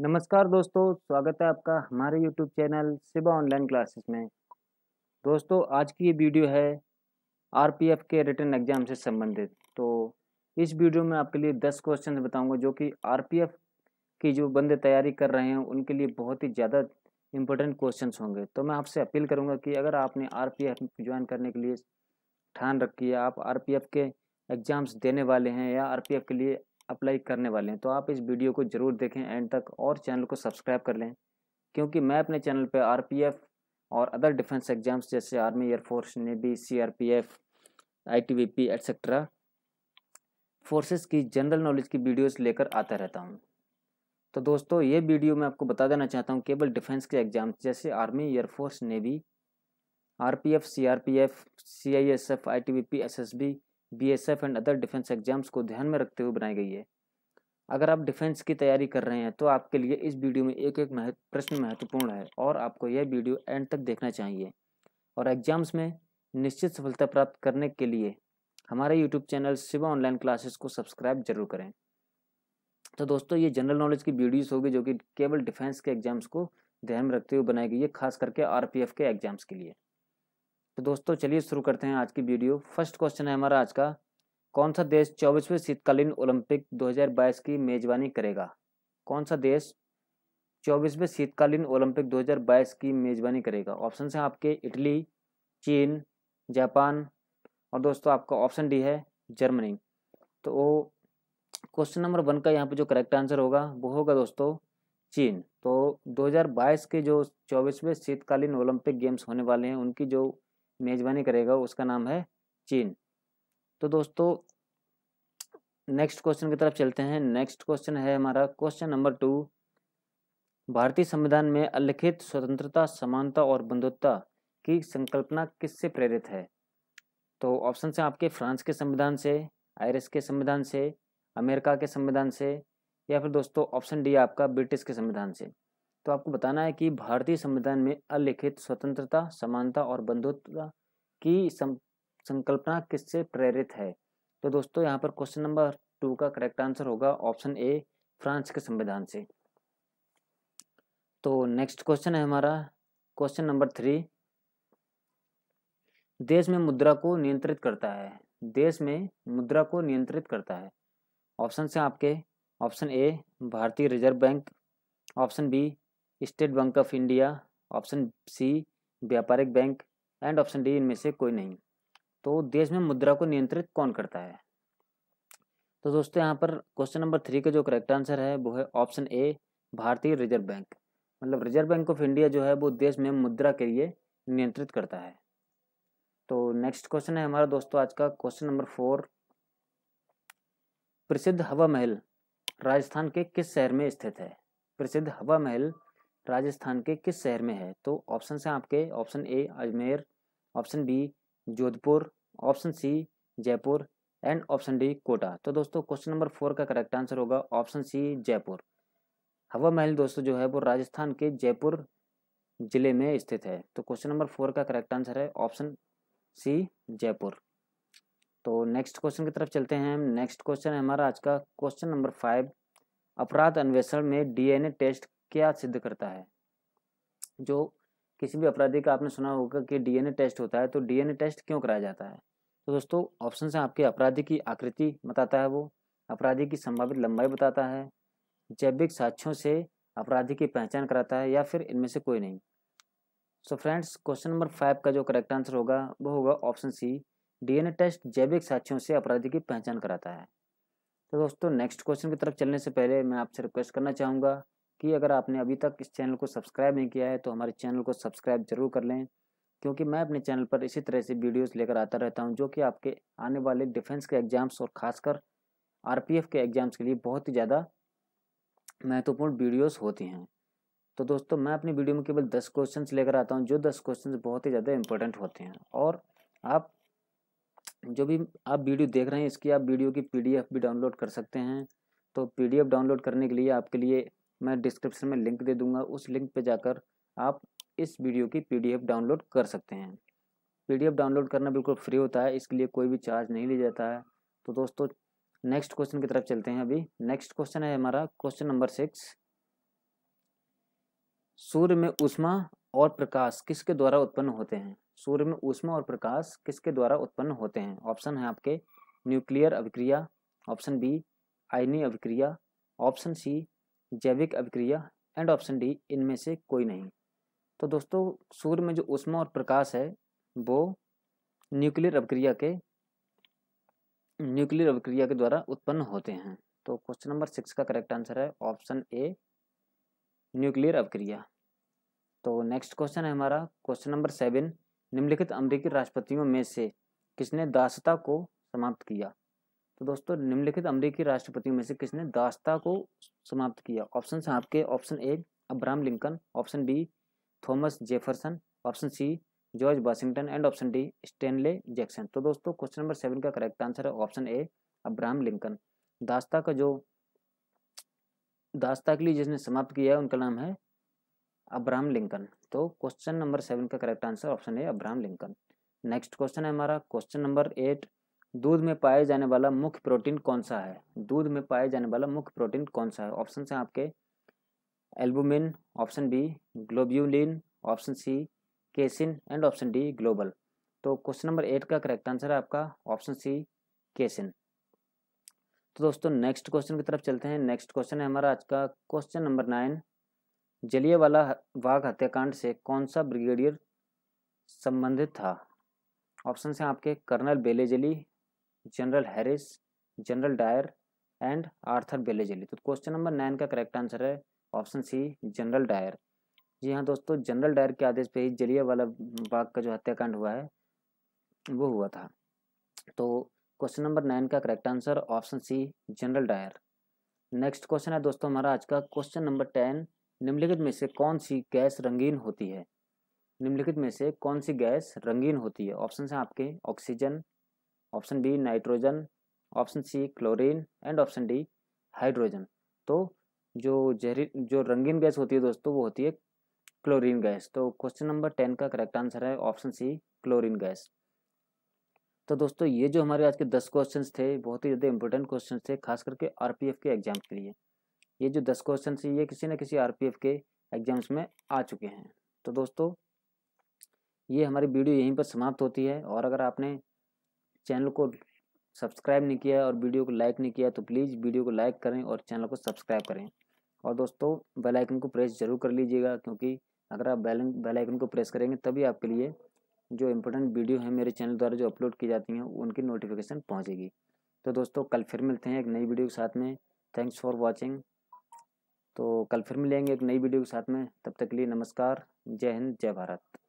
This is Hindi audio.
नमस्कार दोस्तों स्वागत है आपका हमारे YouTube channel Siba online classes में दोस्तों आज की ये वीडियो है आरपीएफ के रिटर्न एग्जाम से संबंधित तो इस वीडियो में आपके लिए दस क्वेश्चन बताऊंगा जो कि आरपीएफ की जो बंदे तैयारी कर रहे हैं उनके लिए बहुत ही ज़्यादा इंपॉर्टेंट क्वेश्चन होंगे तो मैं आपसे अपील करूँगा कि अगर आपने आर ज्वाइन करने के लिए ठान रखी है आप आर के एग्ज़ाम्स देने वाले हैं या आर के लिए अप्लाई करने वाले हैं तो आप इस वीडियो को ज़रूर देखें एंड तक और चैनल को सब्सक्राइब कर लें क्योंकि मैं अपने चैनल पर आर और अदर डिफेंस एग्जाम्स जैसे army air force navy C R P F I T V P etcetera forces की जनरल नॉलेज की वीडियोस लेकर आता रहता हूँ तो दोस्तों ये वीडियो मैं आपको बता देना चाहता हूँ केवल डिफेंस के एग्जाम्स जैसे army air force navy R P F C R P F C I S F I T V P S S B F and other defence exams को ध्यान में रखते हुए बनाई गई है अगर आप डिफेंस की तैयारी कर रहे हैं तो आपके लिए इस वीडियो में एक एक महत, प्रश्न महत्वपूर्ण है और आपको यह वीडियो एंड तक देखना चाहिए और एग्जाम्स में निश्चित सफलता प्राप्त करने के लिए हमारे YouTube channel Shiva online classes को सब्सक्राइब जरूर करें तो दोस्तों ये जनरल नॉलेज की वीडियोज़ होगी जो कि केवल डिफेंस के एग्जाम्स को ध्यान में रखते हुए बनाई गई है खास करके आर के एग्जाम्स के लिए तो दोस्तों चलिए शुरू करते हैं आज की वीडियो फर्स्ट क्वेश्चन है हमारा आज का कौन सा देश चौबीसवें शीतकालीन ओलंपिक 2022 की मेजबानी करेगा कौन सा देश चौबीसवें शीतकालीन ओलंपिक 2022 की मेजबानी करेगा ऑप्शन हैं आपके इटली चीन जापान और दोस्तों आपका ऑप्शन डी है जर्मनी तो क्वेश्चन नंबर वन का यहाँ पे जो करेक्ट आंसर होगा वो होगा दोस्तों चीन तो 2022 के जो चौबीसवें शीतकालीन ओलंपिक गेम्स होने वाले हैं उनकी जो मेज़बानी करेगा उसका नाम है चीन तो दोस्तों नेक्स्ट क्वेश्चन की तरफ चलते हैं नेक्स्ट क्वेश्चन है हमारा क्वेश्चन नंबर टू भारतीय संविधान में अलिखित स्वतंत्रता समानता और बंधुत्ता की संकल्पना किससे प्रेरित है तो ऑप्शन से आपके फ्रांस के संविधान से आयरस के संविधान से अमेरिका के संविधान से या फिर दोस्तों ऑप्शन डी आपका ब्रिटिश के संविधान से तो आपको बताना है कि भारतीय संविधान में अलिखित स्वतंत्रता समानता और बंधुत्व की संकल्पना किससे प्रेरित है तो दोस्तों यहाँ पर क्वेश्चन नंबर टू का करेक्ट आंसर होगा ऑप्शन ए फ्रांस के संविधान से तो नेक्स्ट क्वेश्चन है हमारा क्वेश्चन नंबर थ्री देश में मुद्रा को नियंत्रित करता है देश में मुद्रा को नियंत्रित करता है ऑप्शन से आपके ऑप्शन ए भारतीय reserve bank option B State Bank of India option C व्यापारिक बैंक एंड ऑप्शन डी इनमें से कोई नहीं तो देश में मुद्रा को नियंत्रित कौन करता है तो दोस्तों यहाँ पर क्वेश्चन नंबर थ्री का जो करेक्ट आंसर है वो है ऑप्शन ए भारतीय रिजर्व बैंक मतलब रिजर्व बैंक ऑफ इंडिया जो है वो देश में मुद्रा के लिए नियंत्रित करता है तो नेक्स्ट क्वेश्चन है हमारा दोस्तों आज का क्वेश्चन नंबर फोर प्रसिद्ध हवा महल राजस्थान के किस शहर में स्थित है प्रसिद्ध हवा महल राजस्थान के किस शहर में है तो ऑप्शन हैं आपके option A Ajmer option B Jodhpur option C Jaipur and option D Kota तो दोस्तों क्वेश्चन नंबर फोर का करेक्ट आंसर होगा ऑप्शन सी जयपुर हवा महल दोस्तों जो है वो राजस्थान के जयपुर जिले में स्थित है तो क्वेश्चन नंबर फोर का करेक्ट आंसर है ऑप्शन सी जयपुर तो नेक्स्ट क्वेश्चन की तरफ चलते हैं नेक्स्ट क्वेश्चन है हमारा आज का क्वेश्चन नंबर फाइव अपराध अन्वेषण में डीएनए टेस्ट क्या सिद्ध करता है जो किसी भी अपराधी का आपने सुना होगा कि डीएनए टेस्ट होता है तो डीएनए टेस्ट क्यों कराया जाता है तो दोस्तों ऑप्शन से आपके अपराधी की आकृति बताता है वो अपराधी की संभावित लंबाई बताता है जैविक साक्ष्यों से अपराधी की पहचान कराता है या फिर इनमें से कोई नहीं so friends question number five का जो करेक्ट आंसर होगा वो होगा ऑप्शन सी डीएनए टेस्ट जैविक साक्ष्यों से अपराधी की पहचान कराता है तो दोस्तों नेक्स्ट क्वेश्चन की तरफ चलने से पहले मैं आपसे रिक्वेस्ट करना चाहूँगा कि अगर आपने अभी तक इस चैनल को सब्सक्राइब नहीं किया है तो हमारे चैनल को सब्सक्राइब जरूर कर लें क्योंकि मैं अपने चैनल पर इसी तरह से वीडियोस लेकर आता रहता हूं जो कि आपके आने वाले डिफेंस के एग्ज़ाम्स और ख़ासकर आरपीएफ के एग्ज़ाम्स के लिए बहुत ही ज़्यादा महत्वपूर्ण वीडियोस होती हैं तो दोस्तों मैं अपनी वीडियो में केवल दस क्वेश्चंस लेकर आता हूं जो दस क्वेश्चंस बहुत ही ज़्यादा इंपॉर्टेंट होते हैं और आप जो भी आप वीडियो देख रहे हैं इसकी आप वीडियो की पी भी डाउनलोड कर सकते हैं तो पी डाउनलोड करने के लिए आपके लिए मैं डिस्क्रिप्शन में लिंक दे दूंगा उस लिंक पे जाकर आप इस वीडियो की पीडीएफ डाउनलोड कर सकते हैं पीडीएफ डाउनलोड करना बिल्कुल फ्री होता है इसके लिए कोई भी चार्ज नहीं लिया जाता है तो दोस्तों नेक्स्ट क्वेश्चन की तरफ चलते हैं अभी नेक्स्ट क्वेश्चन है हमारा क्वेश्चन नंबर सिक्स सूर्य में उष्मा और प्रकाश किसके द्वारा उत्पन्न होते हैं सूर्य में ऊष्मा और प्रकाश किसके द्वारा उत्पन्न होते हैं ऑप्शन है आपके न्यूक्लियर अभिक्रिया ऑप्शन बी आयनी अभिक्रिया ऑप्शन सी जैविक अभिक्रिया एंड ऑप्शन डी इनमें से कोई नहीं तो दोस्तों सूर्य में जो उष्मा और प्रकाश है वो न्यूक्लियर अभिक्रिया के न्यूक्लियर अभिक्रिया के द्वारा उत्पन्न होते हैं तो क्वेश्चन नंबर सिक्स का करेक्ट आंसर है ऑप्शन ए न्यूक्लियर अभिक्रिया तो नेक्स्ट क्वेश्चन है हमारा क्वेश्चन नंबर सेवन निम्नलिखित अमरीकी राष्ट्रपतियों में से किसने दासता को समाप्त किया तो दोस्तों निम्नलिखित अमरीकी राष्ट्रपतियों में से किसने दास्ता को समाप्त किया ऑप्शन हैं आपके option A Abraham Lincoln option B Thomas Jefferson option C George Washington and option D Stanley Jackson तो दोस्तों क्वेश्चन नंबर सेवन का करेक्ट आंसर है ऑप्शन ए अब्राहम लिंकन दास्ता का जो दास्ता के लिए जिसने समाप्त किया है उनका नाम है अब्राहम लिंकन तो क्वेश्चन नंबर सेवन का correct answer option A Abraham Lincoln next question है हमारा क्वेश्चन नंबर एट दूध में पाए जाने वाला मुख्य प्रोटीन कौन सा है दूध में पाए जाने वाला मुख्य प्रोटीन कौन सा है ऑप्शन हैं आपके albumin option B globulin option C casein and option D global तो क्वेश्चन नंबर एट का करेक्ट आंसर है आपका ऑप्शन सी केसिन तो दोस्तों नेक्स्ट क्वेश्चन की तरफ चलते हैं नेक्स्ट क्वेश्चन है हमारा आज का क्वेश्चन नंबर नाइन वाला वाघ हत्याकांड से कौन सा ब्रिगेडियर संबंधित था ऑप्शन हैं आपके colonel Wellesley general Harris general Dyer and Arthur Wellesley तो क्वेश्चन नंबर नाइन का करेक्ट आंसर है ऑप्शन सी जनरल डायर जी हाँ दोस्तों जनरल डायर के आदेश पे ही जलिया वाला बाग का जो हत्याकांड हुआ है वो हुआ था तो क्वेश्चन नंबर नाइन का correct answer option C general Dyer next question है दोस्तों हमारा आज का क्वेश्चन नंबर टेन निम्नलिखित में से कौन सी गैस रंगीन होती है निम्नलिखित में से कौन सी गैस रंगीन होती है ऑप्शन हैं आपके oxygen option B nitrogen option C chlorine and option D hydrogen तो जो जहरी जो रंगीन गैस होती है दोस्तों वो होती है क्लोरीन गैस तो क्वेश्चन नंबर टेन का करेक्ट आंसर है ऑप्शन सी क्लोरीन गैस तो दोस्तों ये जो हमारे आज के दस क्वेश्चंस थे बहुत ही ज़्यादा इंपॉर्टेंट क्वेश्चंस थे खास करके आरपीएफ के एग्जाम के लिए ये जो दस क्वेश्चन थे ये किसी न किसी आरपीएफ के एग्जाम्स में आ चुके हैं तो दोस्तों ये हमारी वीडियो यहीं पर समाप्त होती है और अगर आपने चैनल को सब्सक्राइब नहीं किया और वीडियो को लाइक नहीं किया तो प्लीज़ वीडियो को लाइक करें और चैनल को सब्सक्राइब करें और दोस्तों बेल आइकन को प्रेस जरूर कर लीजिएगा क्योंकि अगर आप बेल बेल आइकन को प्रेस करेंगे तभी आपके लिए जो इम्पोर्टेंट वीडियो है मेरे चैनल द्वारा जो अपलोड की जाती हैं उनकी नोटिफिकेशन पहुँचेगी तो दोस्तों कल फिर मिलते हैं एक नई वीडियो के साथ में थैंक्स फॉर वॉचिंग तो कल फिर मिलेंगे एक नई वीडियो के साथ में तब तक के लिए नमस्कार जय हिंद जय भारत